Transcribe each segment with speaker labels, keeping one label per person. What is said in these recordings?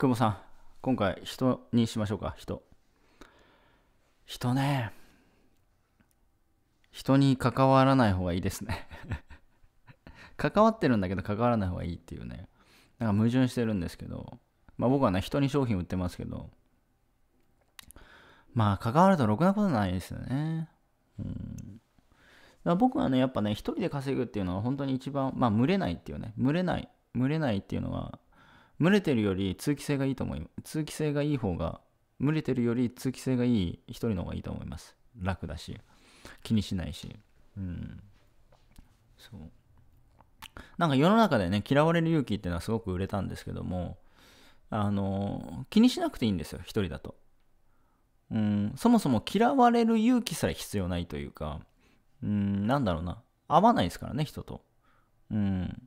Speaker 1: 久保さん、今回人にしましょうか、人。人ね。人に関わらない方がいいですね 関わってるんだけど関わらない方がいいっていうね。なんか矛盾してるんですけど。まあ僕はね、人に商品売ってますけど。まあ関わるとろくなことないですよね。うん。だ僕はね、やっぱね、一人で稼ぐっていうのは本当に一番、まあ群れないっていうね、群れない、群れないっていうのは群れてるより通気性がいいと思い通気性がいい方が群れてるより通気性がいい一人の方がいいと思います楽だし気にしないしうんそうなんか世の中でね嫌われる勇気っていうのはすごく売れたんですけどもあの気にしなくていいんですよ一人だとうんそもそも嫌われる勇気すら必要ないというかうんなんだろうな合わないですからね人とうん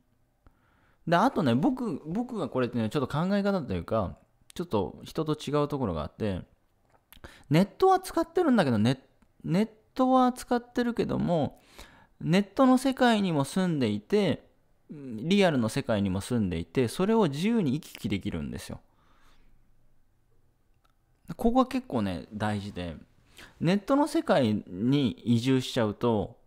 Speaker 1: で、あとね、僕、僕がこれってね、ちょっと考え方というか、ちょっと人と違うところがあって、ネットは使ってるんだけど、ネネットは使ってるけども、ネットの世界にも住んでいて、リアルの世界にも住んでいて、それを自由に行き来できるんですよ。ここは結構ね、大事で、ネットの世界に移住しちゃうと、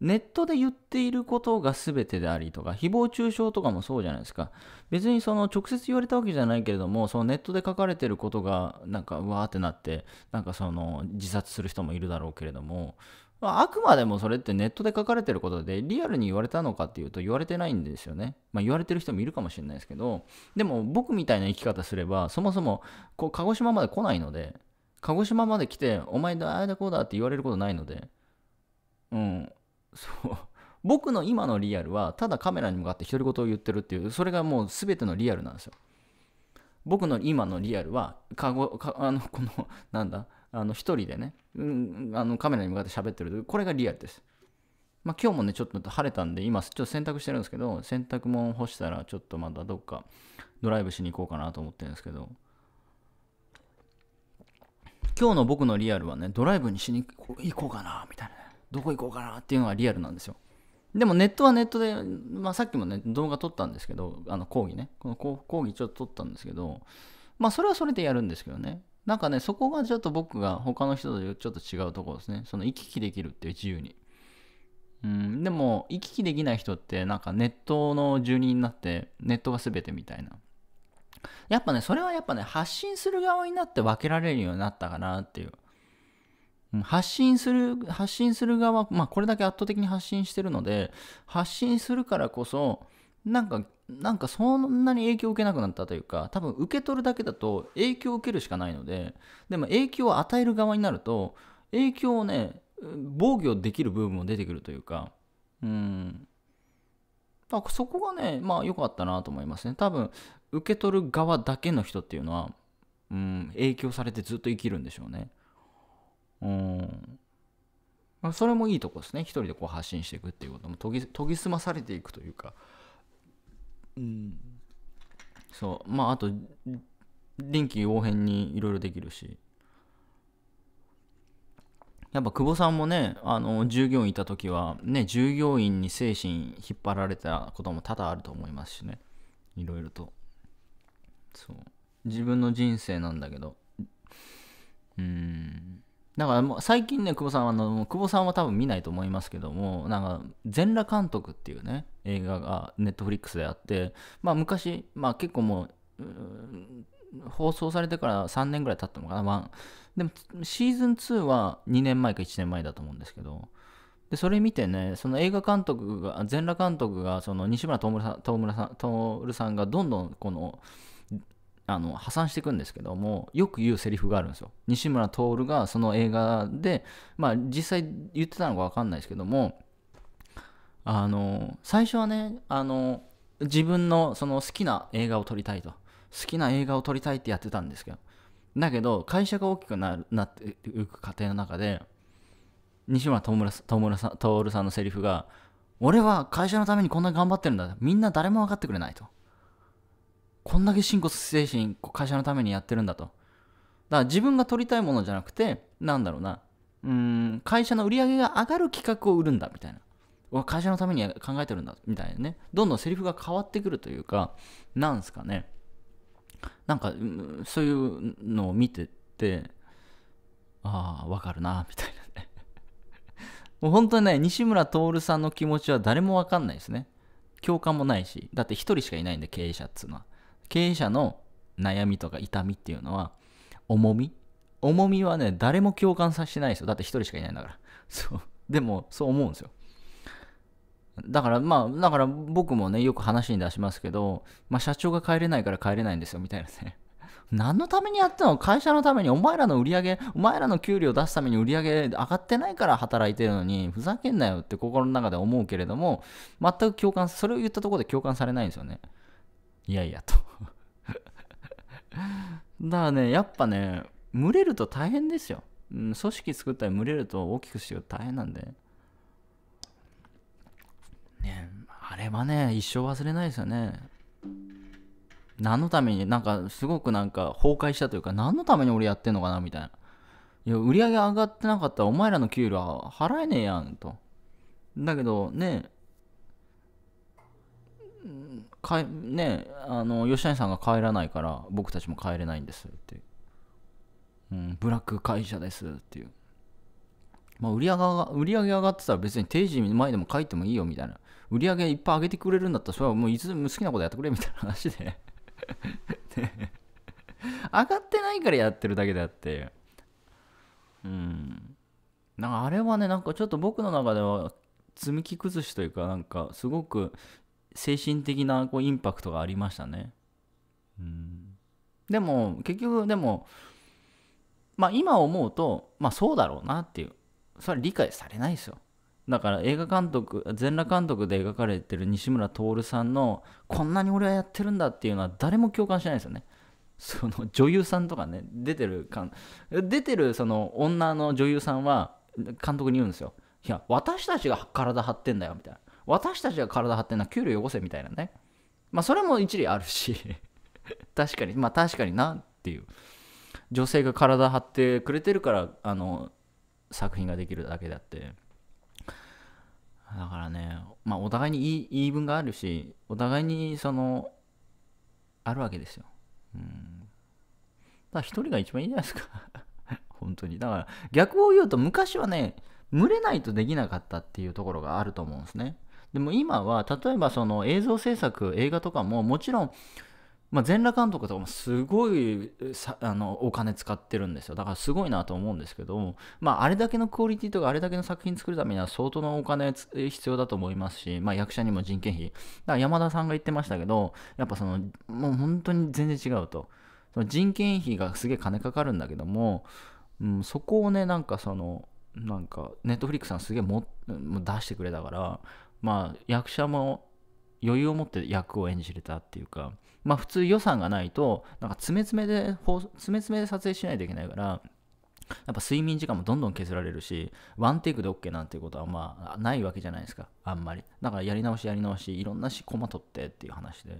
Speaker 1: ネットで言っていることが全てでありとか、誹謗中傷とかもそうじゃないですか。別にその直接言われたわけじゃないけれども、そのネットで書かれてることが、なんか、うわーってなって、なんかその自殺する人もいるだろうけれども、まあ、あくまでもそれってネットで書かれてることで、リアルに言われたのかっていうと言われてないんですよね。まあ、言われてる人もいるかもしれないですけど、でも僕みたいな生き方すれば、そもそもこう鹿児島まで来ないので、鹿児島まで来て、お前だ、あれだこうだって言われることないので、うん、そう僕の今のリアルはただカメラに向かって独り言を言ってるっていうそれがもう全てのリアルなんですよ僕の今のリアルはかごかあのこのなんだあの一人でね、うん、あのカメラに向かって喋ってるこれがリアルですまあ、今日もね、ちょっと晴れたんで、今、ちょっと洗濯してるんですけど、洗濯物干したら、ちょっとまたどっかドライブしに行こうかなと思ってるんですけど、今日の僕のリアルはね、ドライブにしに行こうかな、みたいどこ行こうかなっていうのがリアルなんですよ。でもネットはネットで、まあ、さっきもね動画撮ったんですけどあの講義ねこの講義ちょっと撮ったんですけどまあそれはそれでやるんですけどねなんかねそこがちょっと僕が他の人とちょっと違うところですねその行き来できるっていう自由にうんでも行き来できない人ってなんかネットの住人になってネットが全てみたいなやっぱねそれはやっぱね発信する側になって分けられるようになったかなっていう発信する、発信する側、まあこれだけ圧倒的に発信してるので、発信するからこそ、なんか、なんかそんなに影響を受けなくなったというか、多分受け取るだけだと影響を受けるしかないので、でも影響を与える側になると、影響をね、防御できる部分も出てくるというか、うん。だからそこがね、まあ良かったなと思いますね。多分、受け取る側だけの人っていうのは、うん、影響されてずっと生きるんでしょうね。うんまあ、それもいいとこですね一人でこう発信していくっていうことも研ぎ研ぎ澄まされていくというか、うん、そうまああと臨機応変にいろいろできるしやっぱ久保さんもねあの従業員いた時はね従業員に精神引っ張られたことも多々あると思いますしねいろいろとそう自分の人生なんだけどうんだからもう最近ね、久保さん、あの久保さんは多分見ないと思いますけども、なんか、全裸監督っていうね、映画がネットフリックスであって、まあ、昔、まあ、結構もう、う放送されてから3年ぐらい経ったのかな、まあ、でもシーズン2は2年前か1年前だと思うんですけどでそれ見てねその映画監督が全裸監督がその西村徹さんさんがどんどんこのあの破産していくんですけどもよく言うセリフがあるんですよ西村徹がその映画でまあ実際言ってたのか分かんないですけどもあの最初はねあの自分のその好きな映画を撮りたいと好きな映画を撮りたいってやってたんですけどだけど会社が大きくななっていく過程の中で西村徹さんのセリフが俺は会社のためにこんな頑張ってるんだみんな誰も分かってくれないとこんだけ進骨精神、会社のためにやってるんだと。だから自分が取りたいものじゃなくて、なんだろうな、うん、会社の売り上げが上がる企画を売るんだ、みたいな。会社のために考えてるんだ、みたいなね。どんどんセリフが変わってくるというか、なんすかね。なんか、そういうのを見てて、ああ、わかるな、みたいなね。もう本当にね、西村徹さんの気持ちは誰もわかんないですね。共感もないし、だって一人しかいないんで、経営者っつうのは。経営者の悩みとか痛みっていうのは、重み重みはね、誰も共感させてないですよ。だって一人しかいないんだから。そう。でも、そう思うんですよ。だからまあ、だから僕もね、よく話に出しますけど、まあ社長が帰れないから帰れないんですよ、みたいなね。何のためにやったの会社のために、お前らの売り上げ、お前らの給料出すために売り上げ上がってないから働いてるのに、ふざけんなよって心の中で思うけれども、全く共感、それを言ったところで共感されないんですよね。いやいやと だからね、やっぱね、群れると大変ですよ。うん、組織作ったり群れると大きくしてると大変なんで。ね、あれはね、一生忘れないですよね。何のために、なんかすごくなんか崩壊したというか、何のために俺やってんのかなみたいな。いや、売り上げ上がってなかったらお前らの給料払えねえやんと。だけどね、かねあの吉谷さんが帰らないから僕たちも帰れないんですってうん、ブラック会社ですっていう。まあ、売り上げが、売上上がってたら別に定時前でも書いてもいいよみたいな。売り上げいっぱい上げてくれるんだったら、それはもういつでも好きなことやってくれみたいな話でね。上がってないからやってるだけであって。うん。なんかあれはね、なんかちょっと僕の中では積み木崩しというか、なんかすごく精神的なこうインパクトがありましたね。うん、でも結局でも、まあ、今思うと、まあ、そうだろうなっていうそれは理解されないですよ。だから映画監督全裸監督で描かれてる西村徹さんのこんなに俺はやってるんだっていうのは誰も共感しないですよね。その女優さんとかね出てるか出てるその女の女優さんは監督に言うんですよ。いや私たちが体張ってんだよみたいな。私たちが体張ってんのは給料よこせみたいなねまあそれも一理あるし 確かにまあ確かになっていう女性が体張ってくれてるからあの作品ができるだけであってだからねまあお互いに言い分があるしお互いにそのあるわけですようんだから一人が一番いいんじゃないですか 本当にだから逆を言うと昔はね群れないとできなかったっていうところがあると思うんですねでも今は例えばその映像制作映画とかももちろんまあ、全裸監督とかもすごいあのお金使ってるんですよだからすごいなと思うんですけど、まあ、あれだけのクオリティとかあれだけの作品作るためには相当のお金必要だと思いますし、まあ、役者にも人件費だから山田さんが言ってましたけどやっぱそのもう本当に全然違うと人件費がすげえ金かかるんだけども、うん、そこをねなんかそのなんかネットフリックスさんすげえ出してくれたからまあ、役者も余裕を持って役を演じれたっていうか、まあ、普通予算がないとなんか詰め詰めで詰め詰めで撮影しないといけないからやっぱ睡眠時間もどんどん削られるしワンテイクで OK なんていうことはまあないわけじゃないですかあんまりだからやり直しやり直しいろんなしコマ取ってっていう話で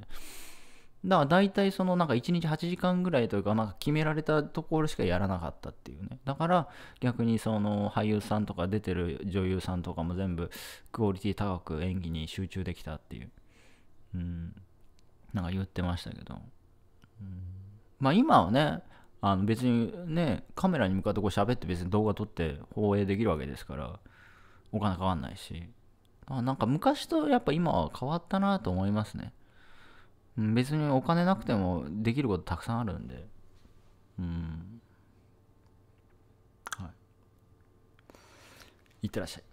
Speaker 1: だから大体そのなんか1日8時間ぐらいというか、なんか決められたところしかやらなかったっていうね。だから逆にその俳優さんとか出てる女優さんとかも全部クオリティ高く演技に集中できたっていう。うん。なんか言ってましたけど。うん、まあ今はね、あの別にね、カメラに向かってこう喋って別に動画撮って放映できるわけですから、お金かかんないし。あなんか昔とやっぱ今は変わったなと思いますね。別にお金なくてもできることたくさんあるんでうんはいいってらっしゃい